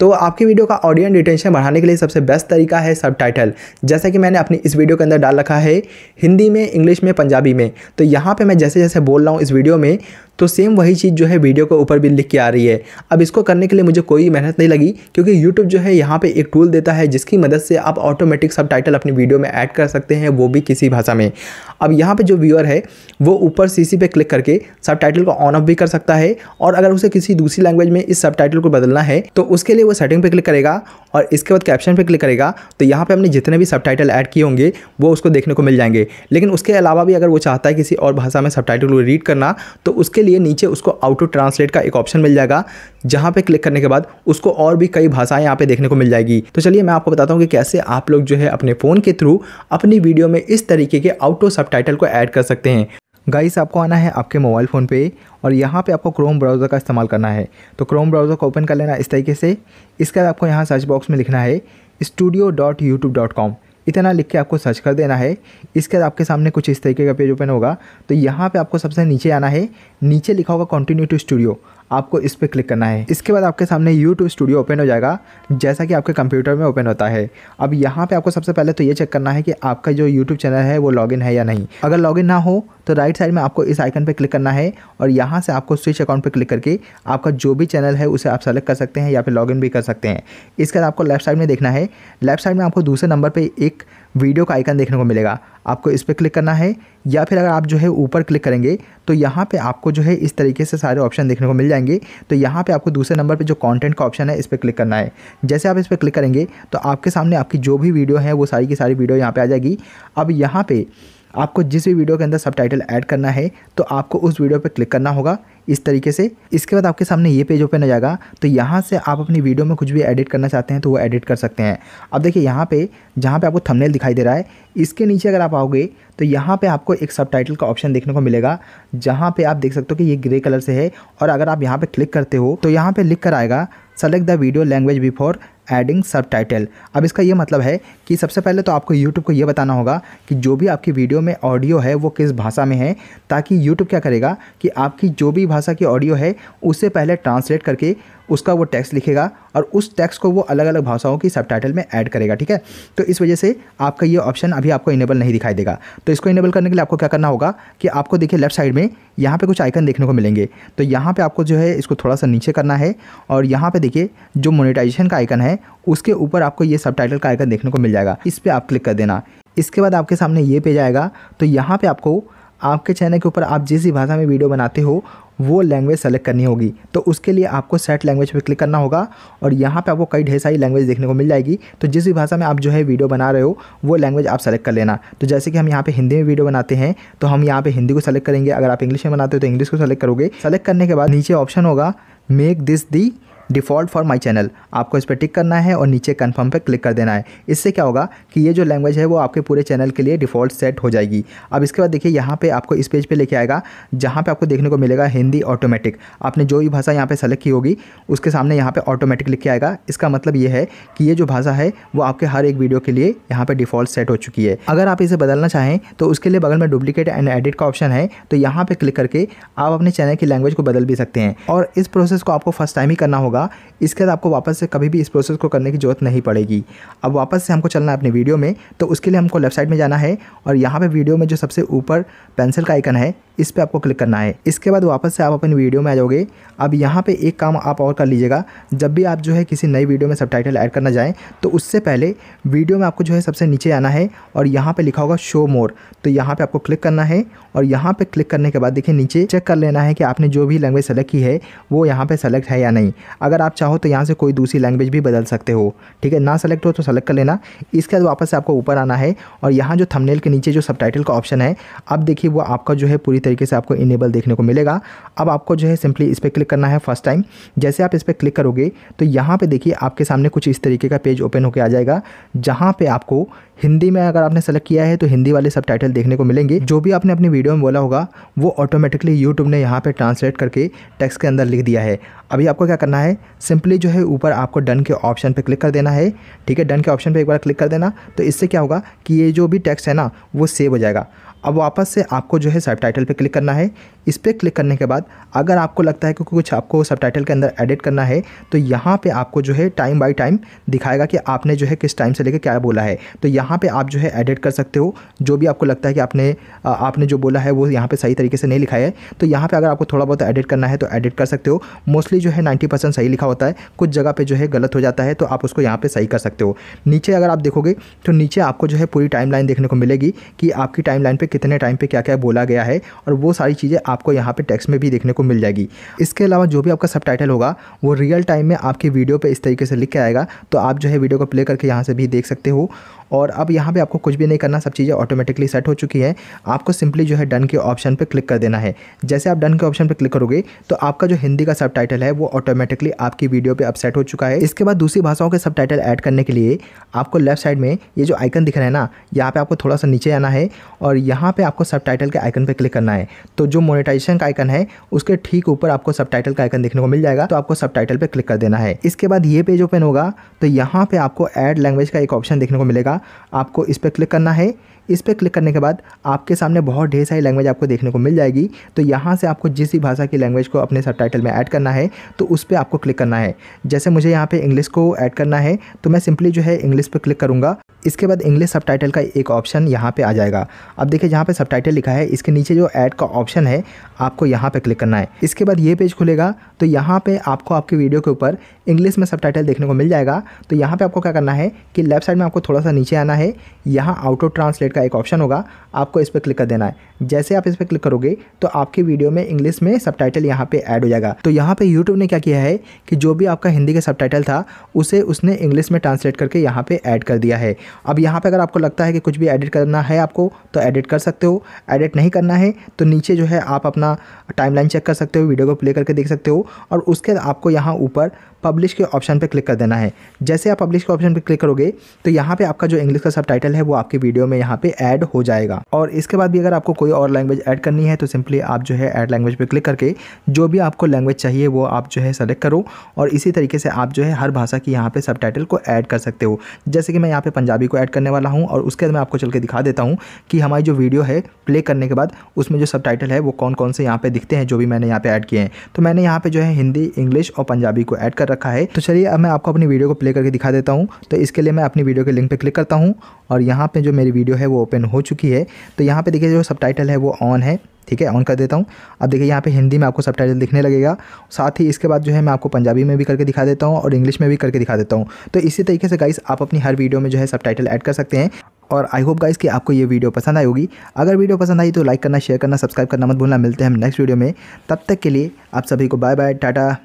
तो आपकी वीडियो का ऑडियन रिटेंशन बढ़ाने के लिए सबसे बेस्ट तरीका है सब टाइटल जैसा कि मैंने अपनी इस वीडियो के अंदर डाल रखा है हिंदी में इंग्लिश में पंजाबी में तो यहाँ पे मैं जैसे जैसे बोल रहा हूँ इस वीडियो में तो सेम वही चीज़ जो है वीडियो के ऊपर भी लिख के आ रही है अब इसको करने के लिए मुझे कोई मेहनत नहीं लगी क्योंकि यूट्यूब जो है यहाँ पर एक टूल देता है जिसकी मदद से आप ऑटोमेटिक सब टाइटल अपनी वीडियो में ऐड कर सकते हैं वो भी किसी भाषा में अब यहाँ पर जो व्यूअर है वो ऊपर सी पे क्लिक करके सब टाइटल को ऑन ऑफ भी कर सकता है और अगर उसे किसी दूसरी लैंग्वेज में इस सब टाइटल को बदलना है तो उसके लिए वो सेटिंग पे क्लिक करेगा और इसके बाद कैप्शन पे क्लिक करेगा तो यहाँ पे हमने जितने भी सब टाइटल ऐड किए होंगे वो उसको देखने को मिल जाएंगे लेकिन उसके अलावा भी अगर वो चाहता है किसी और भाषा में सब टाइटल को रीड करना तो उसके लिए नीचे उसको आउटो ट्रांसलेट का एक ऑप्शन मिल जाएगा जहाँ पर क्लिक करने के बाद उसको और भी कई भाषाएँ यहाँ पर देखने को मिल जाएगी तो चलिए मैं आपको बताता हूँ कि कैसे आप लोग जो है अपने फ़ोन के थ्रू अपनी वीडियो में इस तरीके के आउटो सब को ऐड कर सकते हैं गाइस आपको आना है आपके मोबाइल फ़ोन पे और यहाँ पे आपको क्रोम ब्राउज़र का इस्तेमाल करना है तो क्रोम ब्राउज़र को ओपन कर लेना इस तरीके से इसके बाद आपको यहाँ सर्च बॉक्स में लिखना है studio dot YouTube dot com इतना लिख के आपको सर्च कर देना है इसके बाद आपके सामने कुछ इस तरीके का पेज ओपन होगा तो यहाँ पे आपको सबसे नीचे आना है नीचे लिखा होगा कंटिन्यू टू स्टूडियो आपको इस पर क्लिक करना है इसके बाद आपके सामने यूट्यूब स्टूडियो ओपन हो जाएगा जैसा कि आपके कंप्यूटर में ओपन होता है अब यहाँ पर आपको सबसे पहले तो ये चेक करना है कि आपका जो यूट्यूब चैनल है वो लॉगिन है या नहीं अगर लॉगिन ना हो तो राइट साइड में आपको इस आइकन पर क्लिक करना है और यहाँ से आपको स्विच अकाउंट पर क्लिक करके आपका जो भी चैनल है उसे आप सेलेक्ट कर सकते हैं या फिर लॉगिन भी कर सकते हैं इसके बाद आपको लेफ्ट साइड में देखना है लेफ्ट साइड में आपको दूसरे नंबर पर एक वीडियो का आइकन देखने को मिलेगा आपको इस पर क्लिक करना है या फिर अगर आप जो है ऊपर क्लिक करेंगे तो यहाँ पे आपको जो है इस तरीके से सारे ऑप्शन देखने को मिल जाएंगे तो यहाँ पे आपको दूसरे नंबर पे जो कंटेंट का ऑप्शन है इस पर क्लिक करना है जैसे आप इस पर क्लिक करेंगे तो आपके सामने आपकी जो भी वीडियो है वो सारी की सारी वीडियो यहाँ पर आ जाएगी अब यहाँ पर आपको जिस भी वीडियो के अंदर सब टाइटल ऐड करना है तो आपको उस वीडियो पर क्लिक करना होगा इस तरीके से इसके बाद आपके सामने ये पेज ओपन हो जाएगा तो यहाँ से आप अपनी वीडियो में कुछ भी एडिट करना चाहते हैं तो वो एडिट कर सकते हैं अब देखिए यहाँ पे जहाँ पे आपको थंबनेल दिखाई दे रहा है इसके नीचे अगर आप आओगे तो यहाँ पे आपको एक सब का ऑप्शन देखने को मिलेगा जहाँ पर आप देख सकते हो कि ये ग्रे कलर से है और अगर आप यहाँ पर क्लिक करते हो तो यहाँ पर लिख कर आएगा select the video language before adding subtitle अब इसका ये मतलब है कि सबसे पहले तो आपको यूट्यूब को ये बताना होगा कि जो भी आपकी वीडियो में ऑडियो है वो किस भाषा में है ताकि यूट्यूब क्या करेगा कि आपकी जो भी भाषा की ऑडियो है उसे पहले ट्रांसलेट करके उसका वो टैक्स लिखेगा और उस टैक्स को वो अलग अलग भाषाओं की सब में ऐड करेगा ठीक है तो इस वजह से आपका ये ऑप्शन अभी आपको इनेबल नहीं दिखाई देगा तो इसको इनेबल करने के लिए आपको क्या करना होगा कि आपको देखिए लेफ्ट साइड में यहाँ पे कुछ आइकन देखने को मिलेंगे तो यहाँ पे आपको जो है इसको थोड़ा सा नीचे करना है और यहाँ पे देखिए जो मोनेटाइजेशन का आइकन है उसके ऊपर आपको ये सब का आइकन देखने को मिल जाएगा इस पर आप क्लिक कर देना इसके बाद आपके सामने ये पेज आएगा तो यहाँ पर आपको आपके चैनल के ऊपर आप जिस भी भाषा में वीडियो बनाते हो वो लैंग्वेज सेलेक्ट करनी होगी तो उसके लिए आपको सेट लैंग्वेज पर क्लिक करना होगा और यहाँ पर आपको कई ढेर सारी लैंग्वेज देखने को मिल जाएगी तो जिस भी भाषा में आप जो है वीडियो बना रहे हो वो लैंग्वेज आप सेलेक्ट कर लेना तो जैसे कि हम यहाँ पर हिंदी में वीडियो बनाते हैं तो हम यहाँ पर हिंदी को सेलेक्ट करेंगे अगर आप इंग्लिश में बनाते हो तो इंग्लिश को सेलेक्ट करोगे सेलेक्ट करने के बाद नीचे ऑप्शन होगा make this the default for my channel आपको इस पर टिक करना है और नीचे कन्फर्म पर क्लिक कर देना है इससे क्या होगा कि ये जो लैंग्वेज है वो आपके पूरे चैनल के लिए डिफ़ॉल्ट सेट हो जाएगी अब इसके बाद देखिए यहाँ पर आपको इस पेज पर लेके आएगा जहाँ पर आपको देखने को मिलेगा हिंदी ऑटोमेटिक आपने जो भी भाषा यहाँ पर सेलेक्ट की होगी उसके सामने यहाँ पर ऑटोमेटिक लिख के आएगा इसका मतलब ये है कि ये जो भाषा है वो आपके हर एक वीडियो के लिए यहाँ पर डिफ़ॉल्ट सेट हो चुकी है अगर आप इसे बदलना चाहें तो उसके लिए बगल में डुप्लीकेट एंड एडिट का ऑप्शन है तो यहाँ पर क्लिक करके आप अपने चैनल की लैंग्वेज को बदल भी सकते हैं और इस प्रोसेस को आपको फर्स्ट टाइम ही करना होगा होगा इसके बाद आपको वापस से कभी भी इस प्रोसेस को करने की ज़रूरत नहीं पड़ेगी अब वापस से हमको चलना है अपने वीडियो में तो उसके लिए हमको लेफ्ट साइड में जाना है और यहाँ पर वीडियो में जो सबसे ऊपर पेंसिल का आइकन है इस पर आपको क्लिक करना है इसके बाद वापस से आप अपनी वीडियो में आ जाओगे अब यहाँ पर एक काम आप और कर लीजिएगा जब भी आप जो है किसी नई वीडियो में सब टाइटल ऐड करना जाएँ तो उससे पहले वीडियो में आपको जो है सबसे नीचे आना है और यहाँ पर लिखा होगा शो मोर तो यहाँ पर आपको क्लिक करना है और यहाँ पर क्लिक करने के बाद देखिए नीचे चेक कर लेना है कि आपने जो भी लैंग्वेज सेलेक्ट की है वो यहाँ पर सेलेक्ट है या नहीं अगर आप चाहो तो यहाँ से कोई दूसरी लैंग्वेज भी बदल सकते हो ठीक है ना सेलेक्ट हो तो सेलेक्ट कर लेना इसके बाद वापस से आपको ऊपर आना है और यहाँ जो थंबनेल के नीचे जो सब का ऑप्शन है अब देखिए वो आपका जो है पूरी तरीके से आपको इनेबल देखने को मिलेगा अब आपको जो है सिंपली इस पर क्लिक करना है फर्स्ट टाइम जैसे आप इस पर क्लिक करोगे तो यहाँ पे देखिए आपके सामने कुछ इस तरीके का पेज ओपन होकर आ जाएगा जहाँ पे आपको हिंदी में अगर आपने सेलेक्ट किया है तो हिंदी वाले सब देखने को मिलेंगे जो भी आपने अपनी वीडियो में बोला होगा वो ऑटोमेटिकली यूट्यूब ने यहाँ पर ट्रांसलेट करके टैक्स के अंदर लिख दिया है अभी आपको क्या करना है सिंपली जो है ऊपर आपको डन के ऑप्शन पर क्लिक कर देना है ठीक है डन के ऑप्शन पर एक बार क्लिक कर देना तो इससे क्या होगा कि ये जो भी टैक्स है ना वो सेव हो जाएगा अब वापस से आपको जो है सब टाइटल पर क्लिक करना है इस पर क्लिक करने के बाद अगर आपको लगता है कि कुछ आपको सब टाइटल के अंदर एडिट करना है तो यहाँ पर आपको जो है टाइम बाई टाइम दिखाएगा कि आपने जो है किस टाइम से लेकर क्या बोला है तो यहाँ पर आप जो है एडिट कर सकते हो जो भी आपको लगता है कि आपने आपने जो बोला है वो यहाँ पर सही तरीके से नहीं लिखा है तो यहाँ पर अगर आपको थोड़ा बहुत एडिट करना है तो एडिट कर सकते हो मोस्टली जो है नाइन्टी सही लिखा होता है कुछ जगह पर जो है गलत हो जाता है तो आप उसको यहाँ पर सही कर सकते हो नीचे अगर आप देखोगे तो नीचे आपको जो है पूरी टाइम देखने को मिलेगी कि आपकी टाइम पे कितने टाइम पे क्या क्या बोला गया है और वो सारी चीज़ें आपको यहाँ पे टेक्स्ट में भी देखने को मिल जाएगी इसके अलावा जो भी आपका सब होगा वो रियल टाइम में आपकी वीडियो पर इस तरीके से लिख के आएगा तो आप जो है वीडियो को प्ले करके यहाँ से भी देख सकते हो और अब यहाँ पर आपको कुछ भी नहीं करना सब चीज़ें ऑटोमेटिकली सेट हो चुकी है आपको सिंपली जो है डन के ऑप्शन पर क्लिक कर देना है जैसे आप डन के ऑप्शन पर क्लिक करोगे तो आपका जो हिंदी का सब है वो ऑटोमेटिकली आपकी वीडियो पर अपसेट हो चुका है इसके बाद दूसरी भाषाओं के सब टाइटल ऐड करने के लिए आपको लेफ्ट साइड में ये जो आइकन दिख रहा है ना यहाँ पे आपको थोड़ा सा नीचे आना है और यहाँ पे आपको सब टाइटल के आइकन पे क्लिक करना है तो जो मोनेटाइजेशन का आइकन है उसके ठीक ऊपर आपको सब टाइटल का आइकन देखने को मिल जाएगा तो आपको सब टाइटल पर क्लिक कर देना है इसके बाद ये पेज ओपन होगा तो यहाँ पर आपको एड लैंग्वेज का एक ऑप्शन देखने को मिलेगा आपको इस पर क्लिक करना है इस पर क्लिक करने के बाद आपके सामने बहुत ढेर सारी लैंग्वेज आपको देखने को मिल जाएगी तो यहाँ से आपको जिस भी भाषा की लैंग्वेज को अपने सब में ऐड करना है तो उस पर आपको क्लिक करना है जैसे मुझे यहाँ पर इंग्लिश को ऐड करना है तो मैं सिंपली जो है इंग्लिश पर क्लिक करूँगा इसके बाद इंग्लिश सब का एक ऑप्शन यहाँ पर आ जाएगा अब देखिए जहाँ पर सब लिखा है इसके नीचे जो ऐड का ऑप्शन है आपको यहाँ पर क्लिक करना है इसके बाद ये पेज खुलेगा तो यहाँ पर आपको आपके वीडियो के ऊपर इंग्लिश में सब देखने को मिल जाएगा तो यहाँ पर आपको क्या करना है कि लेफ्ट साइड में आपको थोड़ा सा नीचे आना है यहाँ ऑफ ट्रांसलेट का एक ऑप्शन होगा आपको इस पर क्लिक कर देना है जैसे आप इस पर क्लिक करोगे तो आपकी वीडियो में इंग्लिश में सब टाइटल यहाँ पर ऐड हो जाएगा तो यहाँ पर यूट्यूब ने क्या किया है कि जो भी आपका हिंदी का सब था उसे उसने इंग्लिश में ट्रांसलेट करके यहाँ पर ऐड कर दिया है अब यहाँ पर अगर आपको लगता है कि कुछ भी एडिट करना है आपको तो एडिट कर सकते हो एडिट नहीं करना है तो नीचे जो है आप अपना टाइमलाइन चेक कर सकते हो वीडियो को प्ले करके देख सकते हो और उसके आपको यहाँ ऊपर पब्लिश के ऑप्शन पर क्लिक कर देना है जैसे आप पब्लिश के ऑप्शन पर क्लिक करोगे तो यहाँ पर आपका जो इंग्लिश का सब है वो आपकी वीडियो में यहाँ पर पे ऐड हो जाएगा और इसके बाद भी अगर आपको कोई और लैंग्वेज ऐड करनी है तो सिंपली आप जो है ऐड लैंग्वेज पे क्लिक करके जो भी आपको लैंग्वेज चाहिए वो आप जो है सेलेक्ट करो और इसी तरीके से आप जो है हर भाषा की यहाँ पे सब को ऐड कर सकते हो जैसे कि मैं यहाँ पे पंजाबी को ऐड करने वाला हूँ और उसके बाद मैं आपको चल के दिखा देता हूँ कि हमारी जो वीडियो है प्ले करने के बाद उसमें जो सब है वो कौन कौन से यहाँ पर दिखते हैं जो भी मैंने यहाँ पे ऐड किए हैं तो मैंने यहाँ पर जो है हिंदी इंग्लिश और पंजाबी को ऐड कर रखा है तो चलिए अब मैं आपको अपनी वीडियो को प्ले करके दिखा देता हूँ तो इसके लिए मैं अपनी वीडियो के लिंक पर क्लिक करता हूँ और यहाँ पर जो मेरी वीडियो है वो वो ओपन हो चुकी है तो यहाँ पे देखिए जो सब है वो ऑन है ठीक है ऑन कर देता हूँ अब देखिए यहाँ पे हिंदी में आपको सब टाइटल दिखने लगेगा साथ ही इसके बाद जो है मैं आपको पंजाबी में भी करके दिखा देता हूँ और इंग्लिश में भी करके दिखा देता हूँ तो इसी तरीके से गाइस आप अपनी हर वीडियो में जो है सब टाइटल ऐड कर सकते हैं और आई होप गाइस कि आपको ये वीडियो पसंद आई होगी अगर वीडियो पसंद आई तो लाइक करना शेयर करना सब्सक्राइब करना मत भूलना मिलते हैं हम नेक्स्ट वीडियो में तब तक के लिए आप सभी को बाय बाय टाटा